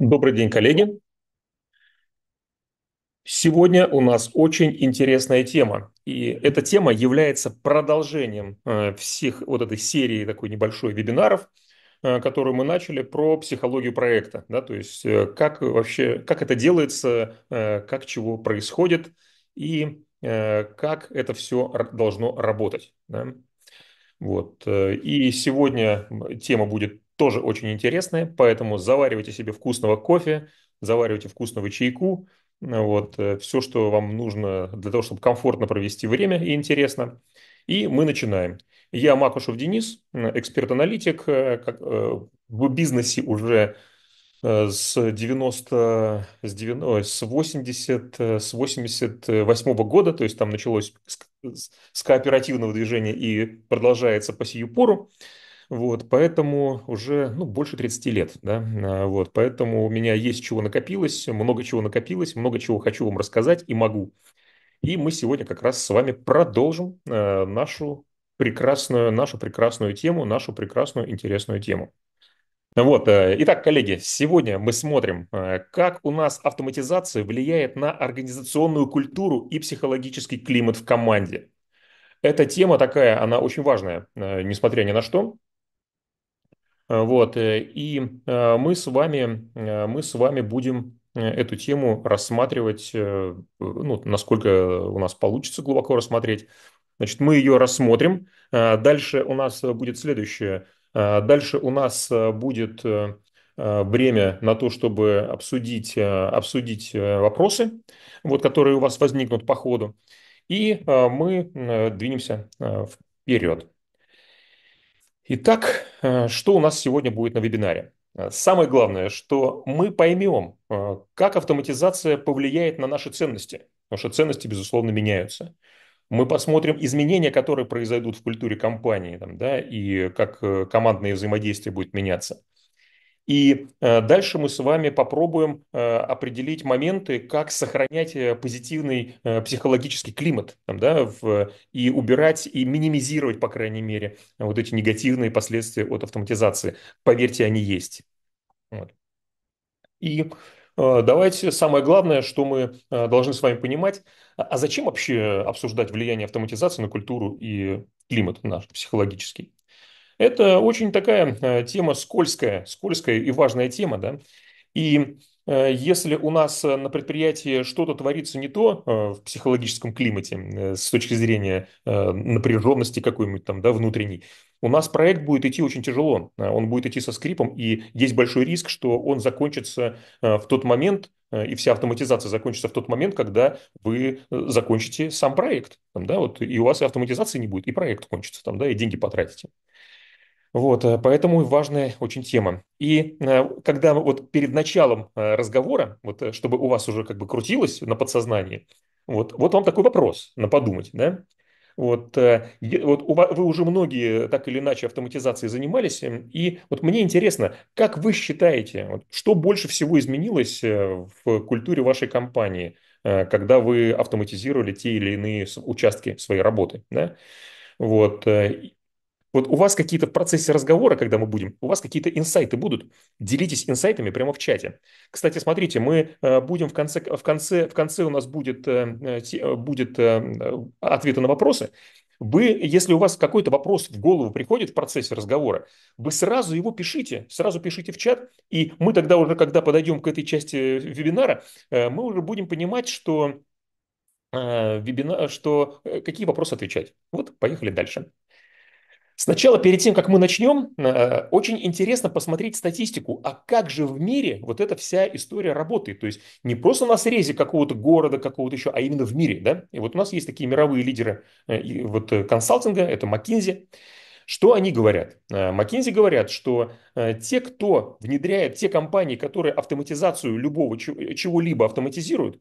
Добрый день, коллеги. Сегодня у нас очень интересная тема. И эта тема является продолжением э, всех вот этой серии такой небольшой вебинаров, э, которую мы начали про психологию проекта. Да, то есть э, как вообще, как это делается, как чего происходит и как это все должно работать. Да? Вот. И сегодня тема будет тоже очень интересные, поэтому заваривайте себе вкусного кофе, заваривайте вкусного чайку, э, вот, э, все, что вам нужно для того, чтобы комфортно провести время и интересно. И мы начинаем. Я Макушев Денис, э, эксперт-аналитик, в бизнесе уже с 90, с, 90, с 80, с 88 года, то есть там началось с, с кооперативного движения и продолжается по сию пору. Вот, поэтому уже ну, больше 30 лет, да, а, вот, поэтому у меня есть чего накопилось, много чего накопилось, много чего хочу вам рассказать и могу. И мы сегодня как раз с вами продолжим э, нашу прекрасную, нашу прекрасную тему, нашу прекрасную интересную тему. Вот, э, итак, коллеги, сегодня мы смотрим, э, как у нас автоматизация влияет на организационную культуру и психологический климат в команде. Эта тема такая, она очень важная, э, несмотря ни на что. Э, вот, э, и э, мы с вами, мы с вами будем эту тему рассматривать, ну, насколько у нас получится глубоко рассмотреть. Значит, мы ее рассмотрим. Дальше у нас будет следующее. Дальше у нас будет время на то, чтобы обсудить, обсудить вопросы, вот, которые у вас возникнут по ходу. И мы двинемся вперед. Итак, э, что у нас сегодня будет на вебинаре? Э, самое главное, что мы поймем, э, как автоматизация повлияет на наши ценности, потому что ценности, безусловно, меняются. Мы посмотрим изменения, которые произойдут в культуре компании, там, да, и как командное взаимодействие будет меняться. И э, дальше мы с вами попробуем э, определить моменты, как сохранять э, позитивный психологический климат да, в, и убирать, и минимизировать, по крайней мере, вот эти негативные последствия от автоматизации. Поверьте, они есть. Вот. И Давайте самое главное, что мы должны с вами понимать, а, а зачем вообще обсуждать влияние автоматизации на культуру и климат наш психологический? Это очень такая э, тема скользкая, скользкая и важная тема, да. И э, если у нас э, на предприятии что-то творится не то в психологическом климате с точки зрения напряженности какой-нибудь там, да, внутренней, у нас проект будет идти очень тяжело. Он будет идти со скрипом, и есть большой риск, что он закончится в тот момент, и вся автоматизация закончится в тот момент, когда вы закончите сам проект. Там, да, вот, и у вас и автоматизации не будет, и проект кончится, там, да, и деньги потратите. Вот, э, поэтому важная очень тема. И э, когда вот перед началом э, разговора, вот чтобы у вас уже как бы крутилось на подсознании, вот, вот вам такой вопрос на подумать, да? Вот, вот вы уже многие так или иначе автоматизацией занимались, эм, и вот мне интересно, как вы считаете, что больше всего изменилось в культуре вашей компании, когда вы автоматизировали те или иные участки своей работы, да? Вот, вот у вас какие-то в процессе разговора, когда мы будем, у вас какие-то инсайты будут. Делитесь инсайтами прямо в чате. Кстати, смотрите, мы э, будем в конце, в конце, в конце у нас будет, э, э, будет ответы на вопросы. Вы, если у вас какой-то вопрос в голову приходит в процессе разговора, вы сразу его пишите, сразу пишите в чат, и мы тогда уже, когда подойдем к этой части вебинара, мы уже будем понимать, что, вебинар, что какие вопросы отвечать. Вот, поехали дальше. Сначала, перед тем, как мы начнем, э, очень интересно посмотреть статистику, а как же в мире вот эта вся история работает. То есть не просто на срезе какого-то города, какого-то еще, а именно в мире. Да? И вот у нас есть такие мировые лидеры э, вот, э, консалтинга, это McKinsey. Что они говорят? McKinsey говорят, что те, кто внедряет, те компании, которые автоматизацию любого чего-либо автоматизируют,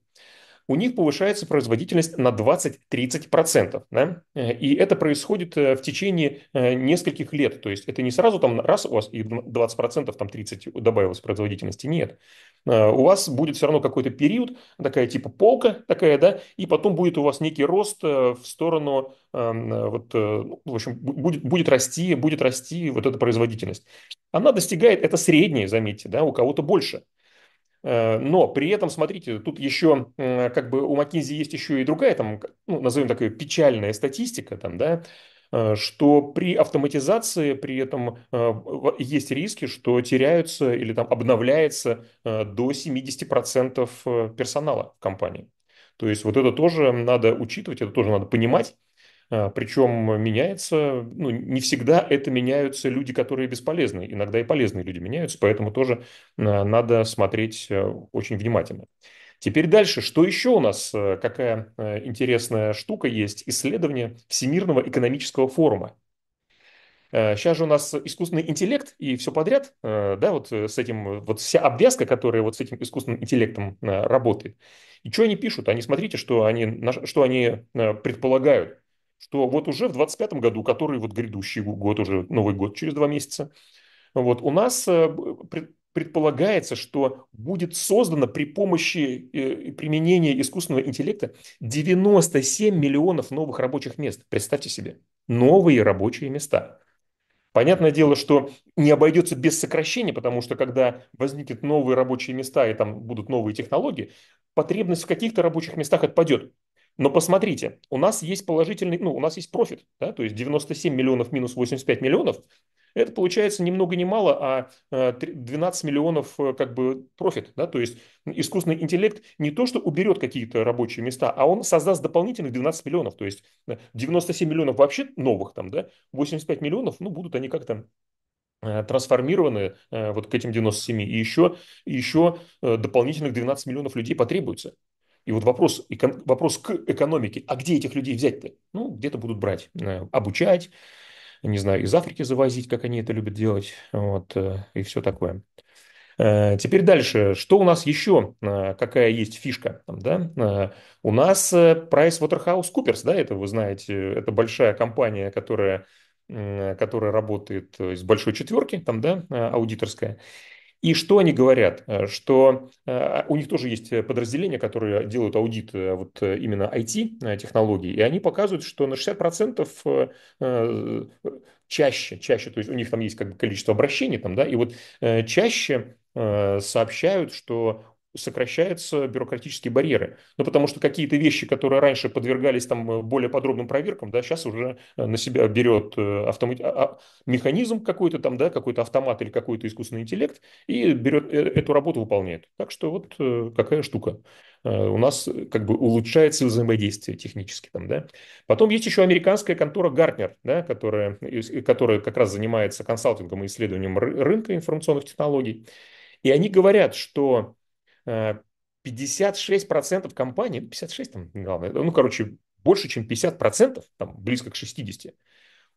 у них повышается производительность на 20-30%. Да? Э, и это происходит э, в течение э, нескольких лет. То есть это не сразу там раз у вас и 20%, там 30% добавилось производительности. Нет. У вас будет все равно какой-то период, такая типа полка такая, да, и потом будет у вас некий рост в сторону, эм, вот, ну, в общем, будет, будет расти, будет расти вот эта производительность. Она достигает, это среднее, заметьте, да, у кого-то больше – Э, но при этом, смотрите, тут еще как бы у Маккинзи есть еще и другая, там, ну, назовем такая печальная статистика, там, да, э, что при автоматизации при этом э, есть риски, что теряются или там обновляется до 70% персонала в компании. То есть вот это тоже надо учитывать, это тоже надо понимать. А, Причем меняется, ну, не всегда это меняются люди, которые бесполезны. Иногда и полезные люди меняются, поэтому тоже а, надо смотреть э, очень внимательно. Теперь дальше, что еще у нас, э, какая э, интересная штука есть, исследование Всемирного экономического форума. Сейчас же у нас искусственный интеллект и все подряд, да, вот с этим, вот вся обвязка, которая вот с этим искусственным интеллектом работает. И что они пишут? Они, смотрите, что они, что они предполагают что вот уже в 25 году, который вот грядущий год уже, Новый год через два месяца, вот у нас э, предполагается, что будет создано при помощи э, применения искусственного интеллекта 97 миллионов новых рабочих мест. Представьте себе, новые рабочие места. Понятное дело, что не обойдется без сокращения, потому что когда возникнут новые рабочие места и там будут новые технологии, потребность в каких-то рабочих местах отпадет. Но посмотрите, у нас есть положительный, ну, у нас есть профит, да, то есть 97 миллионов минус 85 миллионов, это получается ни много ни мало, а 12 э, миллионов э, как бы профит, да, то есть искусственный интеллект не то, что уберет какие-то рабочие места, а он создаст дополнительных 12 миллионов, то есть 97 э, миллионов вообще новых там, да, 85 миллионов, ну, будут они как-то трансформированы вот к этим 97, и еще, еще дополнительных 12 миллионов людей потребуется. И вот вопрос, эко, вопрос к экономике, а где этих людей взять-то? Ну, где-то будут брать, обучать, не знаю, из Африки завозить, как они это любят делать, вот, э, и все такое. Э, теперь дальше, что у нас еще, э, какая есть фишка, да? У нас PricewaterhouseCoopers, да, это вы знаете, это большая компания, которая, которая работает из большой четверки, там, да, аудиторская. И что они говорят? Э, что э, у них тоже есть подразделения, которые делают аудит э, вот именно IT-технологий, и они показывают, что на 60% чаще, чаще, то есть у них там есть как бы количество обращений, там, да, и вот чаще сообщают, что сокращаются бюрократические барьеры. Ну, потому что какие-то вещи, которые раньше подвергались там э, более подробным проверкам, да, сейчас уже э, на себя берет э, автомат... А, а, механизм какой-то там, да, какой-то автомат или какой-то искусственный интеллект и берет эту работу выполняет. Так что вот какая штука. У нас как бы улучшается взаимодействие технически там, да. Потом есть еще американская контора Гартнер, да, которая, которая как раз занимается консалтингом и исследованием рынка информационных технологий. И они говорят, что 56% э, компаний, 56 ну, там, главное, ну, короче, больше, чем 50%, там, близко к 60%,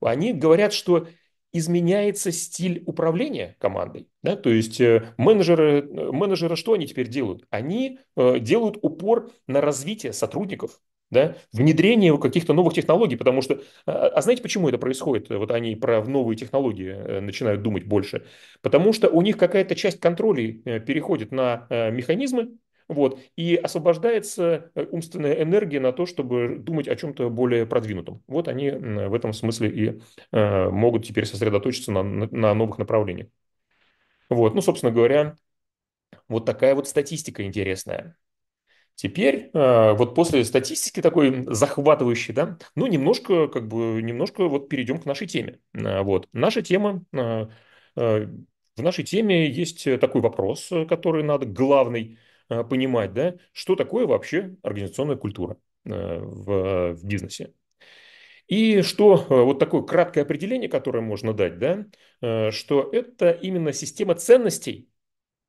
они говорят, что изменяется стиль управления командой. Да? То есть э, менеджеры, э, менеджеры что они теперь делают? Они делают упор на развитие сотрудников, да, внедрение каких-то новых технологий, потому что, а, а, а знаете, почему это происходит? Вот они про новые технологии э, начинают думать больше. Потому что у них какая-то часть контролей э, переходит на э, механизмы, вот, и освобождается умственная энергия на то, чтобы думать о чем-то более продвинутом. Вот они в этом смысле и могут теперь сосредоточиться на, на новых направлениях. Вот, ну, собственно говоря, вот такая вот статистика интересная. Теперь э, вот после статистики такой захватывающей, да, ну немножко как бы немножко вот перейдем к нашей теме. Э, вот наша тема э, в нашей теме есть такой вопрос, который надо главный понимать, да, что такое вообще организационная культура в, в бизнесе. И что вот такое краткое определение, которое можно дать, да, что это именно система ценностей,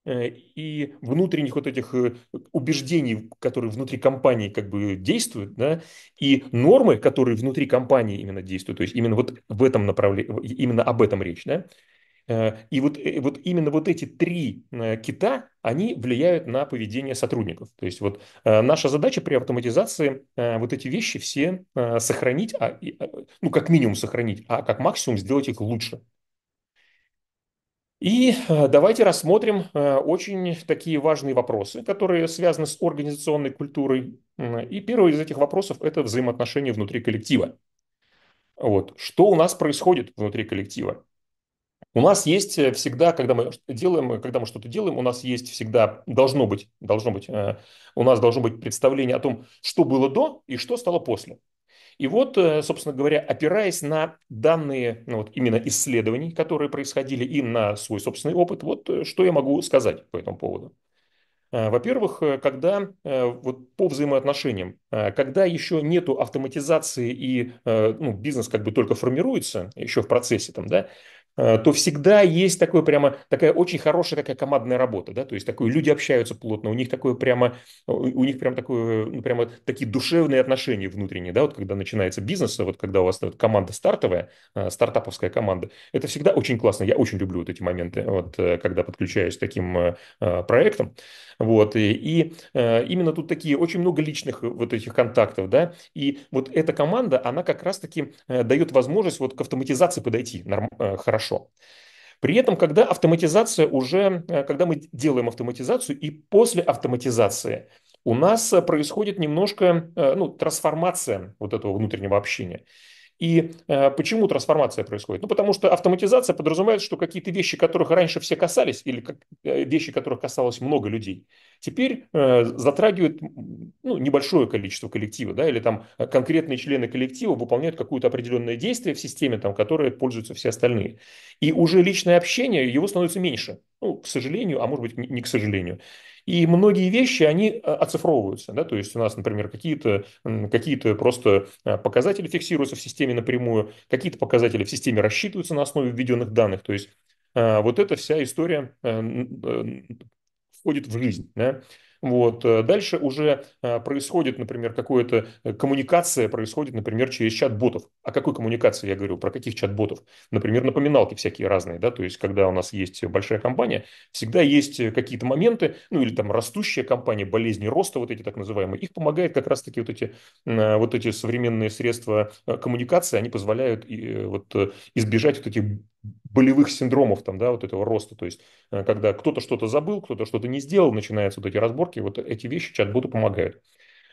Э, и внутренних вот этих э, убеждений, которые внутри компании как бы действуют, да, и нормы, которые внутри компании именно действуют, то есть именно вот в этом направлении, именно об этом речь, да, э, и вот, вот именно вот эти три кита, они влияют на поведение сотрудников. То есть вот наша задача при автоматизации вот эти вещи все сохранить, а, ну как минимум сохранить, а как максимум сделать их лучше. И э, давайте рассмотрим э, очень такие важные вопросы, которые связаны с организационной культурой. И первый из этих вопросов – это взаимоотношения внутри коллектива. Вот. Что у нас происходит внутри коллектива? У нас есть э, всегда, когда мы делаем, когда мы что-то делаем, у нас есть всегда должно быть, должно быть, у нас должно быть представление о том, что было до и что стало после. И вот, э, собственно говоря, опираясь на данные ну, вот именно исследований, которые происходили и на свой собственный опыт, вот э, что я могу сказать по этому поводу. Э, во-первых, когда вот по взаимоотношениям, когда еще нету автоматизации и ну, бизнес как бы только формируется еще в процессе там, да, Э, то всегда есть такое прямо, такая очень хорошая такая командная работа, да, то есть такое, люди общаются плотно, у них такое прямо, у них прям такое, ну, прямо такие душевные отношения внутренние, да, вот когда начинается бизнес, вот когда у вас вот, команда стартовая, э, стартаповская команда, это всегда очень классно, я очень люблю вот эти моменты, вот э, когда подключаюсь к таким проектам, вот, и, э, и э, именно тут такие очень много личных вот этих контактов, да, и вот эта команда, она как раз-таки э, дает возможность вот к автоматизации подойти норм, э, хорошо. При этом, когда автоматизация уже, э, когда мы делаем автоматизацию и после автоматизации, у нас э, происходит немножко ну, трансформация вот этого внутреннего общения. И э, почему трансформация происходит? Ну, потому что автоматизация подразумевает, что какие-то вещи, которых раньше все касались, или как, э, вещи, которых касалось много людей, теперь э, затрагивает ну, небольшое количество коллектива, да, или там э, конкретные члены коллектива выполняют какое-то определенное действие в системе, там, которое пользуются все остальные. И уже личное общение, его становится меньше. Ну, к сожалению, а может быть, не, не к сожалению. И многие вещи, они э, оцифровываются. Да? То есть у нас, например, какие-то какие просто э, показатели фиксируются в системе напрямую, какие-то показатели в системе рассчитываются на основе введенных данных. То есть э, вот эта вся история входит в жизнь. Да? Вот. Э, дальше уже э, происходит, например, какая-то э, коммуникация происходит, например, через чат-ботов. О какой коммуникации я говорю? Про каких чат-ботов? Например, напоминалки всякие разные, да, то есть когда у нас есть большая компания, всегда есть какие-то моменты, ну или там растущая компания, болезни роста вот эти так называемые, их помогает как раз-таки вот эти, вот эти современные средства коммуникации, они позволяют вот, избежать вот этих болевых синдромов там, да, вот этого роста, то есть когда кто-то что-то забыл, кто-то что-то не сделал, начинаются вот эти разборки, уборки, вот эти вещи чат-боту помогают.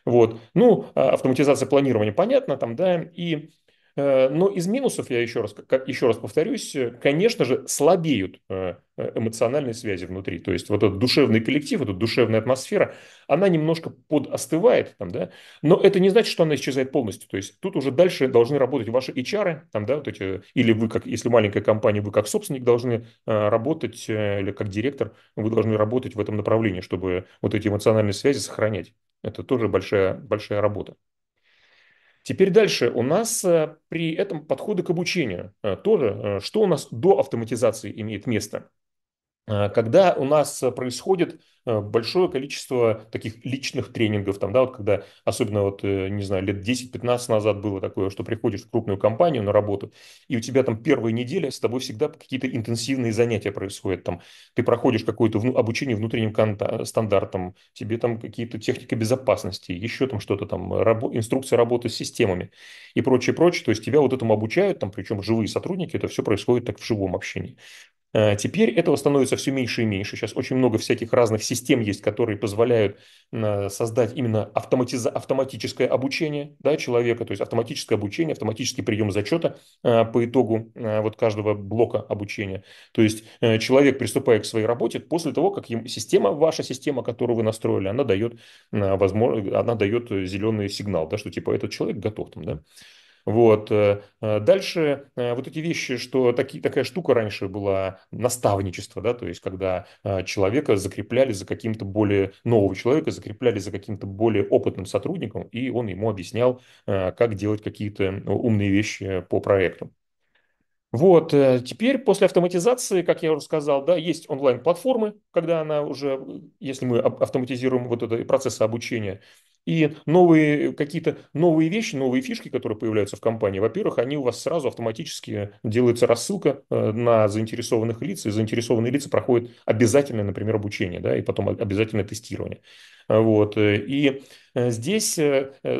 Вот. Ну, а автоматизация планирования, понятно, там, да, и Э, но из минусов, я еще раз, еще раз повторюсь, э, конечно же, слабеют э, эмоциональные связи внутри. То есть вот этот душевный коллектив, вот эта душевная атмосфера, она немножко подостывает, там, да? но это не значит, что она исчезает полностью. То есть тут уже дальше должны работать ваши HR, там, да, вот эти, или вы, как, если маленькая компания, вы как собственник должны работать, или как директор, вы должны работать в этом направлении, чтобы вот эти эмоциональные связи сохранять. Это тоже большая, большая работа. Теперь дальше у нас э, при этом подходы к обучению э, тоже, э, что у нас до автоматизации имеет место. Когда у нас происходит Э, большое количество таких личных тренингов, там, да, вот когда, особенно вот, э, не знаю, лет 10-15 назад было такое, что приходишь в крупную компанию на работу, и у тебя там первая неделя с тобой всегда какие-то интенсивные занятия происходят, там, ты проходишь какое-то обучение внутренним стандартам, тебе там какие-то техники безопасности, еще там что-то там, рабо- инструкция работы с системами и прочее, прочее, то есть тебя вот этому обучают, там, причем живые сотрудники, это все происходит так в живом общении. Э, теперь этого становится все меньше и меньше. Сейчас очень много всяких разных систем систем есть, которые позволяют э, создать именно автоматиза- автоматическое обучение да, человека, то есть автоматическое обучение, автоматический прием зачета э, по итогу э, вот каждого блока обучения. То есть человек, приступая к своей работе, после того, как система, ваша система, которую вы настроили, она дает, возможно, она дает зеленый сигнал, да, что типа этот человек готов там, да. Вот. Э, дальше э, вот эти вещи, что таки, такая штука раньше была наставничество, да, то есть когда э, человека закрепляли за каким-то более нового человека, закрепляли за каким-то более опытным сотрудником, и он ему объяснял, как делать какие-то умные вещи по проекту. Вот, теперь после автоматизации, как я уже сказал, да, есть онлайн-платформы, когда она уже, если мы автоматизируем вот это процессы обучения, и новые какие-то новые вещи, новые фишки, которые появляются в компании, во-первых, они у вас сразу автоматически делается рассылка э, на заинтересованных лиц, и заинтересованные лица проходят обязательное, например, обучение, да, и потом обязательное тестирование. Вот. Э, и э, здесь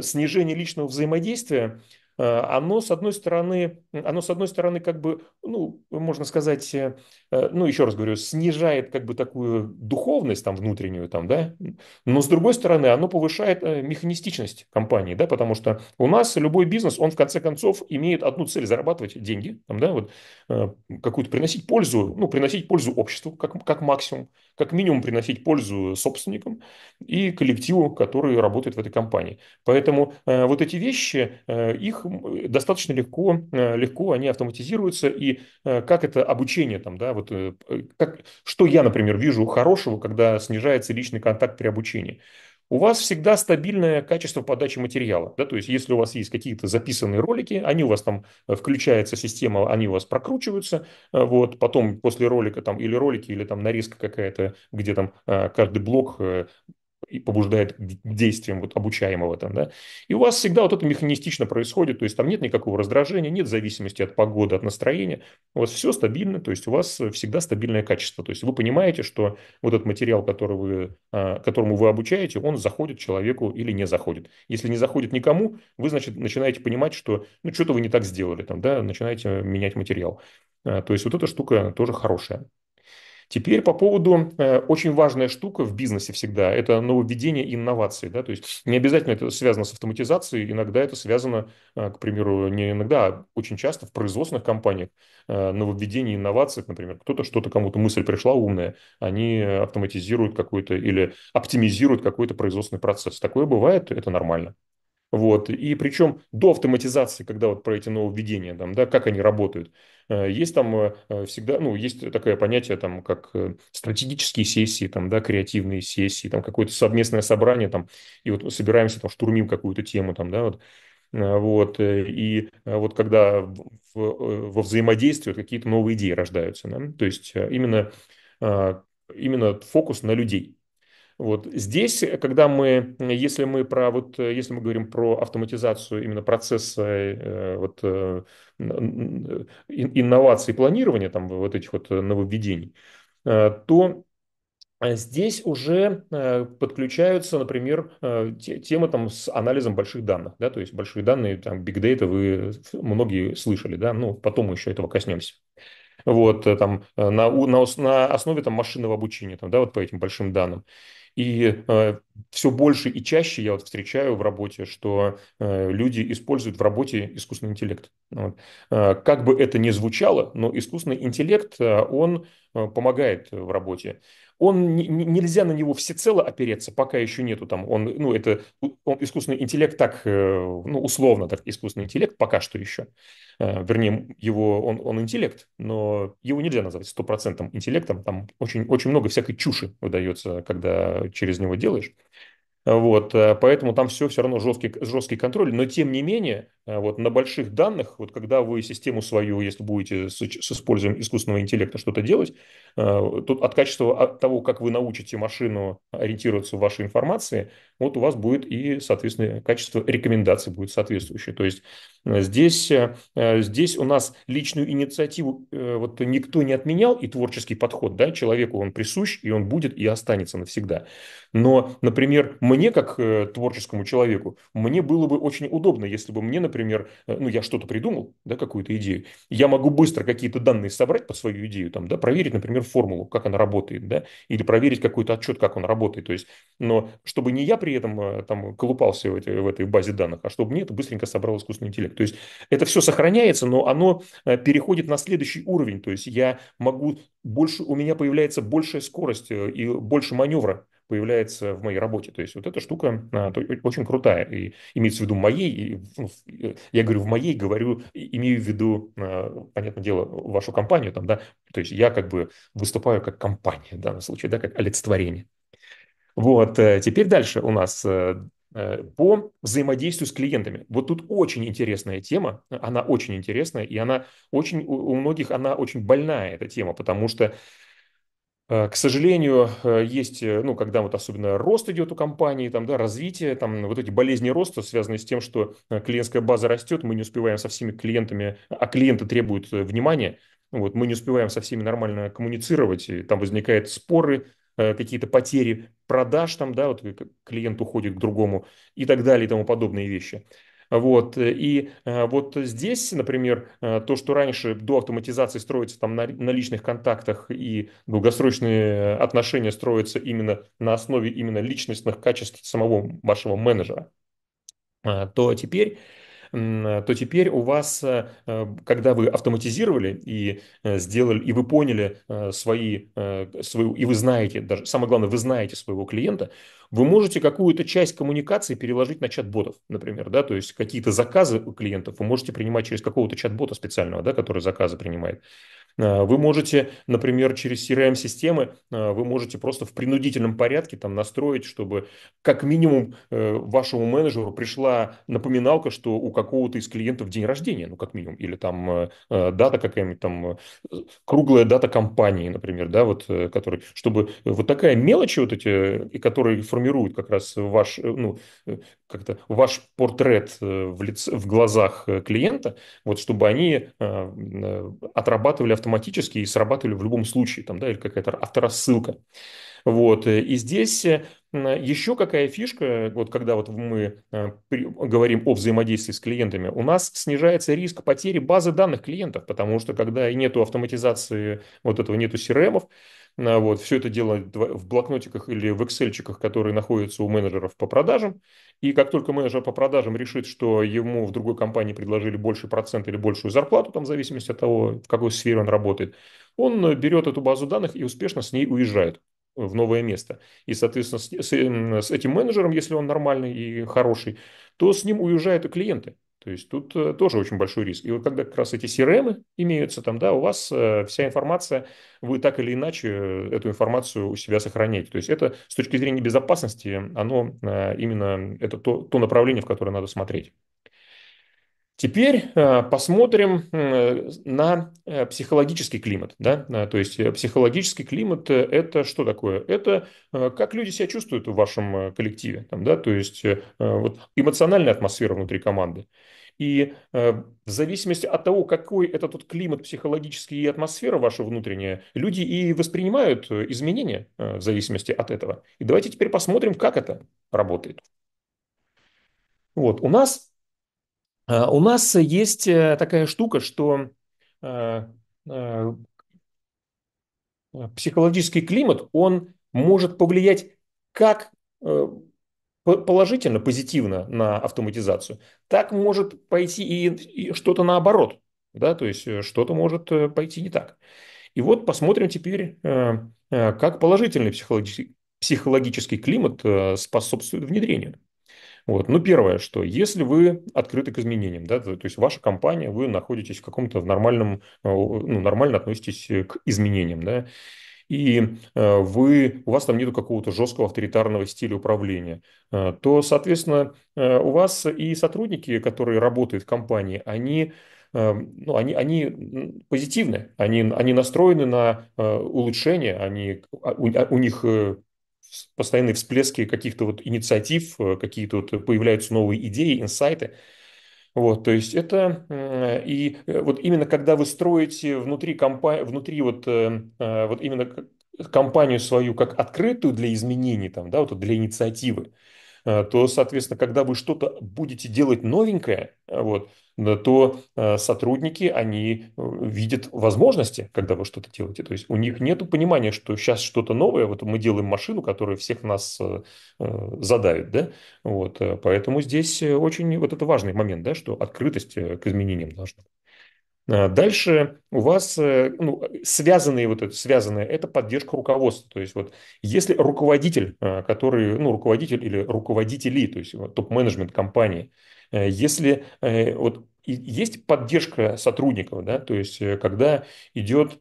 снижение личного взаимодействия, оно, с одной стороны, оно, с одной стороны, как бы, ну, можно сказать, э, э, ну, еще раз говорю, снижает как бы такую духовность там внутреннюю, там, да, но, с другой стороны, оно повышает э, механистичность компании, да, потому что у нас любой бизнес, он, в конце концов, имеет одну цель – зарабатывать деньги, там, да, вот, какую-то приносить пользу, ну, приносить пользу обществу, как, как максимум, как минимум приносить пользу собственникам и коллективу, который работает в этой компании. Поэтому вот эти вещи, их достаточно легко, легко легко они автоматизируются, и э, как это обучение там, да, вот э, э, как, что я, например, вижу хорошего, когда снижается личный контакт при обучении. У вас всегда стабильное качество подачи материала. Да? То есть, если у вас есть какие-то записанные ролики, они у вас там включается система, они у вас прокручиваются. Вот, потом после ролика там или ролики, или там нарезка какая-то, где там каждый блок и побуждает к действиям вот обучаемого там, да. И у вас всегда вот это механистично происходит, то есть там нет никакого раздражения, нет зависимости от погоды, от настроения, у вас все стабильно, то есть у вас всегда стабильное качество, то есть вы понимаете, что вот этот материал, который вы, а, которому вы обучаете, он заходит человеку или не заходит. Если не заходит никому, вы, значит, начинаете понимать, что ну что-то вы не так сделали там, да, начинаете менять материал. А, то есть вот эта штука тоже хорошая. Теперь по поводу э, очень важная штука в бизнесе всегда – это нововведение и инновации. Да? То есть не обязательно это связано с автоматизацией, иногда это связано, э, к примеру, не иногда, а очень часто в производственных компаниях э, нововведение инноваций, например, кто-то что-то кому-то мысль пришла умная, они автоматизируют какой-то или оптимизируют какой-то производственный процесс. Такое бывает, это нормально. Вот. И причем до автоматизации, когда вот про эти нововведения, там, да, как они работают, Э, есть там э, э, всегда, ну, есть такое понятие, там, как стратегические сессии, там, да, креативные сессии, там, какое-то совместное собрание, там, и вот собираемся, там, штурмим какую-то тему, там, да, вот. Вот, и вот когда в, во взаимодействии какие-то новые идеи рождаются, да? то есть именно, именно фокус на людей, вот здесь, э, когда мы, э, если мы про вот, э, если мы говорим про автоматизацию именно процесса вот инноваций планирования там вот этих вот нововведений, то Здесь уже подключаются, например, темы там с анализом больших данных, да, то есть большие данные, там, big data вы многие слышали, да, ну, потом мы еще этого коснемся вот, там, на, на, на основе там, машинного обучения, там, да, вот по этим большим данным. И э, все больше и чаще я вот встречаю в работе, что э, люди используют в работе искусственный интеллект. Вот. Э, как бы это ни звучало, но искусственный интеллект, э, он э, помогает в работе он нельзя на него всецело опереться, пока еще нету там, он, ну, это он, искусственный интеллект так, э, ну, условно так, искусственный интеллект пока что еще, э, вернее, его, он, он интеллект, но его нельзя назвать стопроцентным интеллектом, там очень, очень много всякой чуши выдается, когда через него делаешь. Вот, э, поэтому там все все равно жесткий, жесткий контроль, но тем не менее, вот на больших данных, вот когда вы систему свою, если будете с, с использованием искусственного интеллекта что-то делать, Э, тут от качества от того, как вы научите машину ориентироваться в вашей информации, вот у вас будет и, соответственно, качество рекомендаций будет соответствующее. То есть Здесь, э, здесь у нас личную инициативу э, вот никто не отменял, и творческий подход, да, человеку он присущ, и он будет и останется навсегда. Но, например, мне, как э, творческому человеку, мне было бы очень удобно, если бы мне, например, ну, я что-то придумал, да, какую-то идею, я могу быстро какие-то данные собрать по свою идею, там, да, проверить, например, формулу, как она работает, да, или проверить какой-то отчет, как он работает, то есть, но чтобы не я при этом там колупался в этой, в этой базе данных, а чтобы мне это быстренько собрал искусственный интеллект облик. То есть это все сохраняется, но оно э, переходит на следующий уровень. То есть я могу больше, у меня появляется большая скорость э, и больше маневра появляется в моей работе. То есть вот эта штука э, очень крутая. И имеется в виду моей, и, ну, я говорю в моей, говорю, имею в виду, понятное дело, вашу компанию там, да, то есть я как бы выступаю как компания в данном случае, да, как олицетворение. Вот, теперь дальше у нас Э, по взаимодействию с клиентами. Вот тут очень интересная тема, она очень интересная, и она очень, у многих она очень больная, эта тема, потому что э, к сожалению, э, есть, ну, когда вот особенно рост идет у компании, там, да, развитие, там, вот эти болезни роста, связанные с тем, что клиентская база растет, мы не успеваем со всеми клиентами, а клиенты требуют внимания, вот, мы не успеваем со всеми нормально коммуницировать, и там возникают споры, Э, какие-то потери продаж там, да, вот э, клиент уходит к другому и так далее и тому подобные вещи. Вот. Э, и вот здесь, например, то, что раньше до автоматизации строится там на, личных контактах и долгосрочные отношения строятся именно на основе именно личностных качеств самого вашего менеджера, то теперь Э, то теперь у вас, э, э, когда вы автоматизировали и сделали, и вы поняли свои, свою, и вы знаете, даже самое главное, вы знаете своего клиента, вы можете какую-то часть коммуникации переложить на чат-ботов, например, да, то есть какие-то заказы у клиентов вы можете принимать через какого-то чат-бота специального, да, который заказы принимает. Э, вы можете, например, через CRM-системы, э, вы можете просто в принудительном порядке там настроить, чтобы как минимум э, вашему менеджеру пришла напоминалка, что у какого-то из клиентов день рождения, ну как минимум, или там дата какая-нибудь там, круглая дата компании, например, да, вот, который, чтобы вот такая мелочь вот эти, и которые формируют как раз ваш, ну, как-то ваш портрет в, лице, в глазах клиента, вот чтобы они отрабатывали автоматически автоматически и срабатывали в любом случае, там, да, или какая-то авторассылка. Вот. Э, и здесь э, еще какая фишка, вот когда вот мы э, говорим о взаимодействии с клиентами, у нас снижается риск потери базы данных клиентов, потому что когда нету автоматизации вот этого, нету CRM, Э, вот, все это дело в блокнотиках или в эксельчиках, которые находятся у менеджеров по продажам. И как только менеджер по продажам решит, что ему в другой компании предложили больший процент или большую зарплату, там в зависимости от того, в какой сфере он работает, он э, берет эту базу данных и успешно с ней уезжает в новое место. И, соответственно, с, с, э, с этим менеджером, если он нормальный и хороший, то с ним уезжают и клиенты. То есть тут э, тоже очень большой риск. И вот когда как раз эти CRM имеются там, да, у вас э, вся информация, вы так или иначе э, эту информацию у себя сохраняете. То есть это с точки зрения безопасности, оно именно, это то, то направление, в которое надо смотреть. Теперь посмотрим на психологический климат. Да? То есть психологический климат – это что такое? Это как люди себя чувствуют в вашем коллективе. Там, да? То есть вот эмоциональная атмосфера внутри команды. И э, в зависимости от того, какой этот вот климат психологический и атмосфера ваша внутренняя, люди и воспринимают э, изменения э, в зависимости от этого. И давайте теперь посмотрим, как это работает. Вот, у нас, у нас есть такая штука, что психологический климат, он может повлиять как положительно, позитивно на автоматизацию, так может пойти и, и что-то наоборот. Да, то есть э, что-то может э, пойти не так. И вот посмотрим теперь, э, как положительный психологический, психологический климат способствует внедрению. Вот. Ну, первое, что если вы открыты к изменениям, да, то, то есть ваша компания, вы находитесь в каком-то нормальном, ну, нормально относитесь к изменениям, да, и э, вы, у вас там нет какого-то жесткого авторитарного стиля управления, э, то, соответственно, э, у вас и сотрудники, которые работают в компании, они ну, они, они позитивны, они, они настроены на улучшение, они, а, у, а, у них постоянные всплески каких-то вот инициатив, какие-то вот появляются новые идеи, инсайты. Вот, то есть это и э, вот именно когда вы строите внутри компании, внутри вот, эм, э, вот именно компанию свою как открытую для изменений, там, да, вот для инициативы, Э, то, соответственно, когда вы что-то будете делать новенькое, э, вот, э, то сотрудники, они видят возможности, когда вы что-то делаете. То есть у них нет понимания, что сейчас что-то новое, вот мы делаем машину, которая всех нас задавит, да, вот, поэтому здесь очень вот это важный момент, да, что открытость к изменениям должна быть. А дальше у вас э, ну, связанные вот это, связанные это поддержка руководства. То есть вот если руководитель, а, который, ну, руководитель или руководители, то есть вот, топ-менеджмент компании, э, если э, вот есть поддержка сотрудников, да, то есть когда идет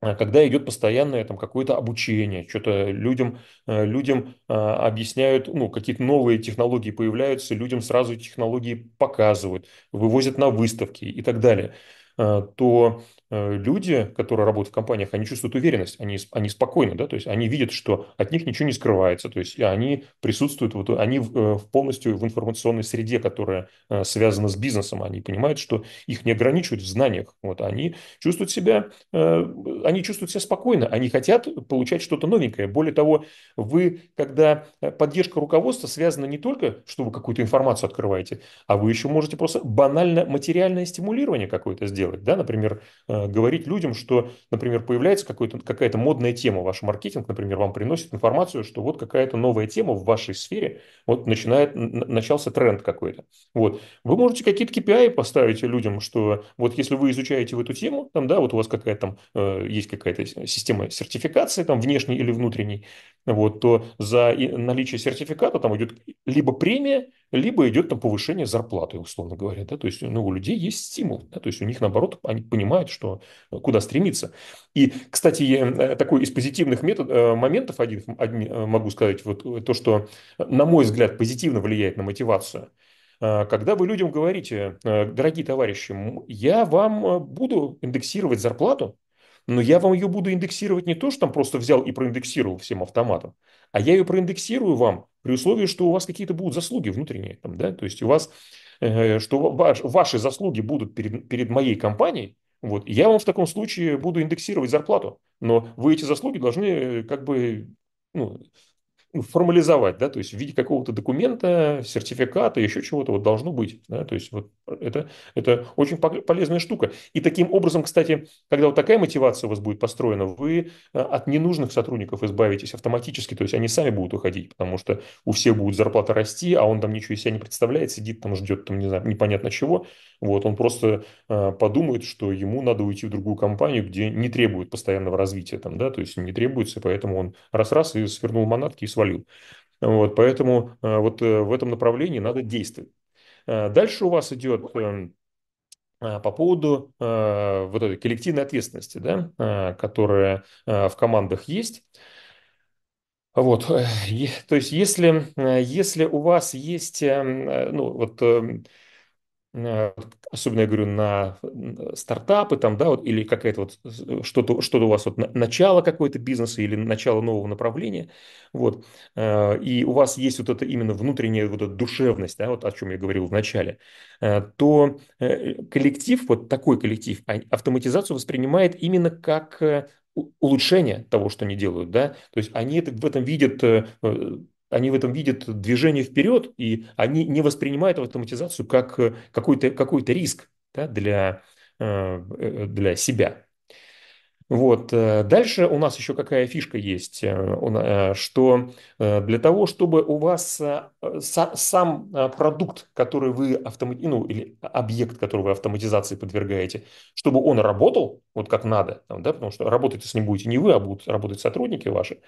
а, когда идет постоянное там какое-то обучение, что-то людям, э, людям а, объясняют, ну, какие-то новые технологии появляются, людям сразу технологии показывают, вывозят на выставки и так далее, э, то Э, люди, которые работают в компаниях, они чувствуют уверенность, они, они спокойны, да, то есть они видят, что от них ничего не скрывается, то есть они присутствуют, вот, они в, э, полностью в информационной среде, которая э, связана с бизнесом, они понимают, что их не ограничивают в знаниях, вот, они чувствуют себя, они чувствуют себя спокойно, они хотят получать что-то новенькое. Более того, вы, когда поддержка руководства связана не только, что вы какую-то информацию открываете, а вы еще можете просто банально материальное стимулирование какое-то сделать, да, например, Э, говорить людям, что, например, появляется какая-то модная тема, ваш маркетинг, например, вам приносит информацию, что вот какая-то новая тема в вашей сфере, вот начинает, начался тренд какой-то. Вот. Вы можете какие-то KPI поставить людям, что вот если вы изучаете в эту тему, там, да, вот у вас какая-то там э, есть какая-то система сертификации, там, внешней или внутренней, вот, то за наличие сертификата там идет либо премия, либо идет там повышение зарплаты, условно говоря, да, то есть ну, у людей есть стимул, да, то есть у них, наоборот, они понимают, что э, куда стремиться. И, кстати, э, такой из позитивных метод, э, моментов один, один могу сказать, вот то, что, на мой взгляд, позитивно влияет на мотивацию – когда вы людям говорите, дорогие товарищи, я вам буду индексировать зарплату, но я вам ее буду индексировать не то, что там просто взял и проиндексировал всем автоматом, а я ее проиндексирую вам при условии, что у вас какие-то будут заслуги внутренние, там, да, то есть у вас, э, что ваш, ваши заслуги будут перед, перед моей компанией, вот, я вам в таком случае буду индексировать зарплату, но вы эти заслуги должны э, как бы ну, ну, формализовать, да, то есть в виде какого-то документа, сертификата, еще чего-то вот должно быть, да, то есть вот это, это очень полезная штука. И таким образом, кстати, когда вот такая мотивация у вас будет построена, вы э, от ненужных сотрудников избавитесь автоматически, то есть они сами будут уходить, потому что у всех будет зарплата расти, а он там ничего из себя не представляет, сидит там, ждет там, не знаю, непонятно чего, вот, он просто э, подумает, что ему надо уйти в другую компанию, где не требует постоянного развития там, да, то есть не требуется, поэтому он раз-раз и свернул манатки и свалил валют. Вот, поэтому э, вот э, в этом направлении надо действовать. Э, дальше у вас идет по поводу вот этой коллективной ответственности, да, которая в командах есть. Вот, то есть если, если у вас есть, ну, вот Э, особенно я говорю на э, стартапы там, да, вот, или какая-то вот э, что-то, что у вас вот начало какой-то бизнеса или начало нового направления, вот, и у вас есть вот это именно внутренняя вот эта душевность, да, вот о чем я говорил в начале, то коллектив, вот такой коллектив, а, автоматизацию воспринимает именно как улучшение того, что они делают, да, то есть они это, в этом видят они в этом видят движение вперед, и они не воспринимают автоматизацию как э, какой-то какой риск да, для, э, э, для себя. Вот. Дальше у нас еще какая фишка есть, что для того, чтобы у вас сам продукт, который вы автомат... ну, или объект, который вы автоматизации подвергаете, чтобы он работал вот как надо, да, потому что работать с ним будете не вы, а будут работать сотрудники ваши,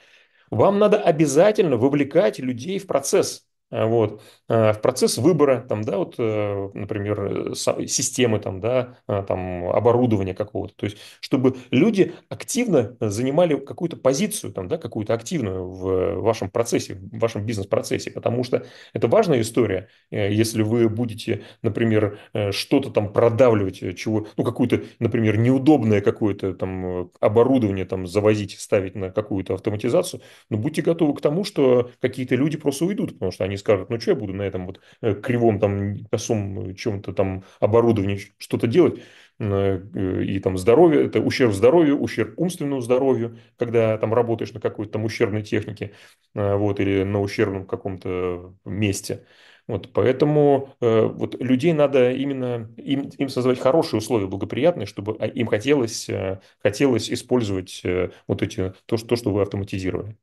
вам надо обязательно вовлекать людей в процесс. А, вот, а, в процесс выбора, там, да, вот, э, например, э, системы, там, да, а, там, оборудования какого-то, то есть, чтобы люди активно занимали какую-то позицию, там, да, какую-то активную в вашем процессе, в вашем бизнес-процессе, потому что это важная история, э, если вы будете, например, что-то там продавливать, чего, ну, какую-то, например, неудобное какое-то там оборудование там завозить, ставить на какую-то автоматизацию, но ну, будьте готовы к тому, что какие-то люди просто уйдут, потому что они скажут, ну что я буду на этом вот э, кривом там косом э, чем-то там оборудовании что-то делать, э, и там здоровье, это ущерб здоровью, ущерб умственному здоровью, когда там работаешь на какой-то там ущербной технике, вот, или на ущербном каком-то месте. Вот, поэтому э, вот людей надо именно им, им создавать хорошие условия, благоприятные, чтобы а, им хотелось, э, хотелось использовать э, вот эти то, что, то, что вы автоматизировали.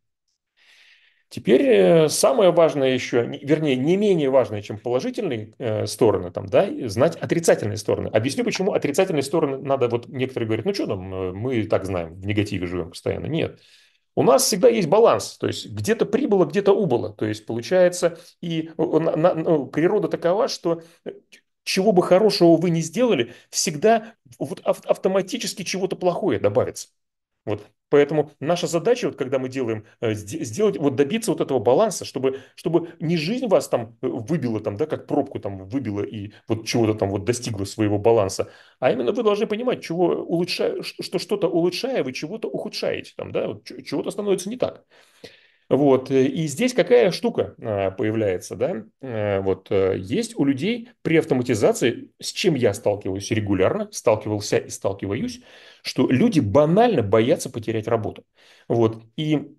Теперь э, самое важное еще, вернее, не менее важное, чем положительные э, стороны, там, да, знать отрицательные стороны. Объясню, почему отрицательные стороны надо, вот некоторые говорят, ну что там, э, мы так знаем, в негативе живем постоянно. Нет. У нас всегда есть баланс, то есть где-то прибыло, где-то убыло. То есть получается, и ну, природа такова, что чего бы хорошего вы не сделали, всегда вот автоматически чего-то плохое добавится. Вот Поэтому наша задача, вот, когда мы делаем, э, сделать, вот добиться вот этого баланса, чтобы, чтобы не жизнь вас там э, выбила, там, да, как пробку там выбила и вот чего-то там вот достигла своего баланса, а именно вы должны понимать, чего улучшая, что что-то улучшая, вы чего-то ухудшаете, там, да, вот, чего-то становится не так. Вот. Э, и здесь какая штука а, появляется, да? Э, вот э, есть у людей при автоматизации, с чем я сталкиваюсь регулярно, сталкивался и сталкиваюсь, что люди банально боятся потерять работу. Вот. И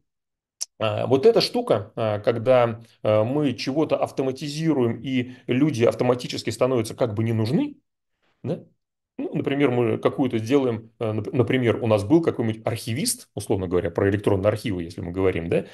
а, вот эта штука, а, когда мы чего-то автоматизируем и люди автоматически становятся как бы не нужны, да? Ну, например, мы какую-то делаем, э, например, у нас был какой-нибудь архивист, условно говоря, про электронные архивы, если мы говорим, да,